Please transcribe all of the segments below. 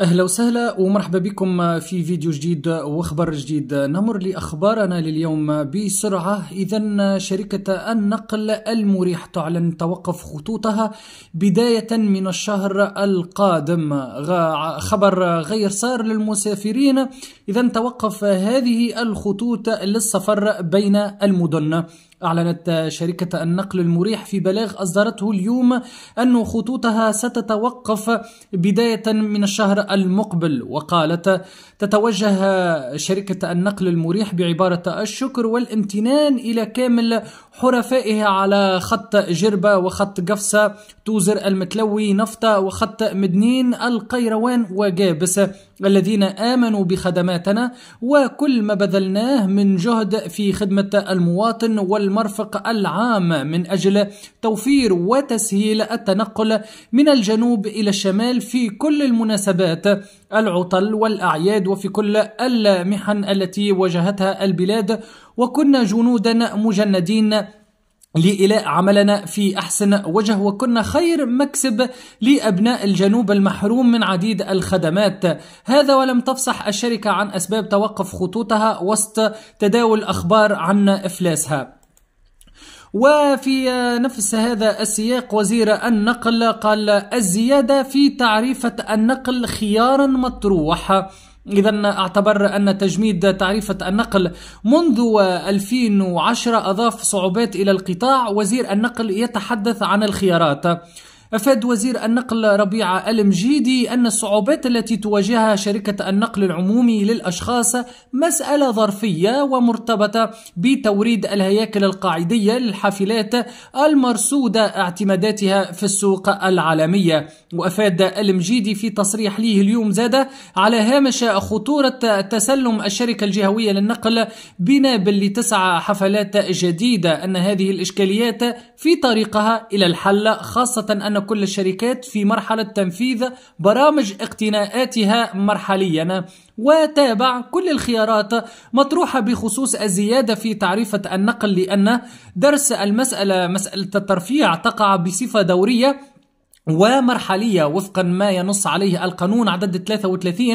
اهلا وسهلا ومرحبا بكم في فيديو جديد وخبر جديد نمر لاخبارنا لليوم بسرعه اذا شركه النقل المريح تعلن توقف خطوطها بدايه من الشهر القادم خبر غير سار للمسافرين اذا توقف هذه الخطوط للسفر بين المدن أعلنت شركة النقل المريح في بلاغ أصدرته اليوم أن خطوطها ستتوقف بداية من الشهر المقبل وقالت تتوجه شركة النقل المريح بعبارة الشكر والامتنان إلى كامل حرفائها على خط جربة وخط قفصة توزر المتلوي نفطة وخط مدنين القيروان وجابس الذين آمنوا بخدماتنا وكل ما بذلناه من جهد في خدمة المواطن والمواطن المرفق العام من أجل توفير وتسهيل التنقل من الجنوب إلى الشمال في كل المناسبات العطل والأعياد وفي كل المحن التي واجهتها البلاد وكنا جنودا مجندين لإلاء عملنا في أحسن وجه وكنا خير مكسب لأبناء الجنوب المحروم من عديد الخدمات هذا ولم تفصح الشركة عن أسباب توقف خطوطها وسط تداول أخبار عن إفلاسها وفي نفس هذا السياق وزير النقل قال الزيادة في تعريفة النقل خيار مطروح إذا أعتبر أن تجميد تعريفة النقل منذ 2010 أضاف صعوبات إلى القطاع وزير النقل يتحدث عن الخيارات أفاد وزير النقل ربيعة المجيدي أن الصعوبات التي تواجهها شركة النقل العمومي للأشخاص مسألة ظرفية ومرتبطة بتوريد الهياكل القاعدية للحافلات المرصودة اعتماداتها في السوق العالمية وأفاد المجيدي في تصريح ليه اليوم زاد على هامش خطورة تسلم الشركة الجهوية للنقل بنابل لتسعى حفلات جديدة أن هذه الإشكاليات في طريقها إلى الحل خاصة أن كل الشركات في مرحلة تنفيذ برامج اقتناءاتها مرحليا وتابع كل الخيارات مطروحة بخصوص الزيادة في تعريفة النقل لأن درس المسألة مسألة الترفيع تقع بصفة دورية ومرحلية وفقا ما ينص عليه القانون عدد 33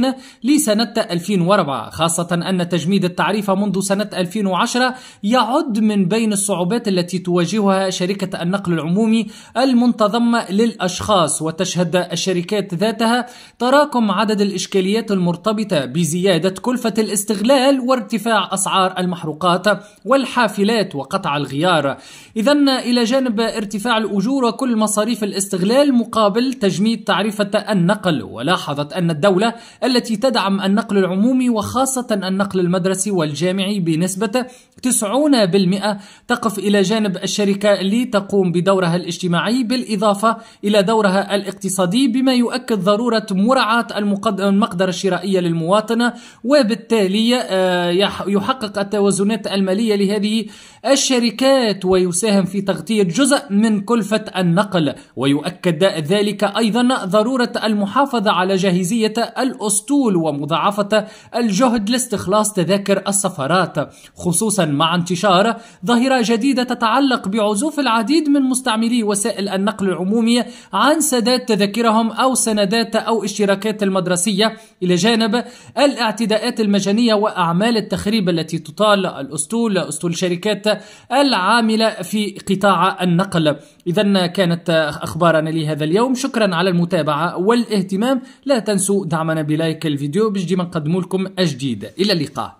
لسنة 2004 خاصة أن تجميد التعريف منذ سنة 2010 يعد من بين الصعوبات التي تواجهها شركة النقل العمومي المنتظمة للأشخاص وتشهد الشركات ذاتها تراكم عدد الإشكاليات المرتبطة بزيادة كلفة الاستغلال وارتفاع أسعار المحروقات والحافلات وقطع الغيار إذا إلى جانب ارتفاع الأجور وكل مصاريف الاستغلال مقابل تجميد تعرفة النقل ولاحظت أن الدولة التي تدعم النقل العمومي وخاصة النقل المدرسي والجامعي بنسبة 90% تقف إلى جانب الشركة اللي تقوم بدورها الاجتماعي بالإضافة إلى دورها الاقتصادي بما يؤكد ضرورة مراعاة المقدرة الشرائية للمواطنة وبالتالي آه، يحقق التوازنات المالية لهذه الشركات ويساهم في تغطية جزء من كلفة النقل ويؤكد ذلك أيضا ضرورة المحافظة على جاهزية الأسطول ومضاعفة الجهد لاستخلاص تذاكر السفرات خصوصا مع انتشار ظاهرة جديدة تتعلق بعزوف العديد من مستعملي وسائل النقل العمومي عن سداد تذاكرهم أو سندات أو اشتراكات المدرسية إلى جانب الاعتداءات المجانية وأعمال التخريب التي تطال الأسطول أسطول الشركات العاملة في قطاع النقل إذا كانت أخبارنا لهذا اليوم شكرا على المتابعة والاهتمام لا تنسوا دعمنا بلايك الفيديو باش ديما نقدموا لكم أجديد إلى اللقاء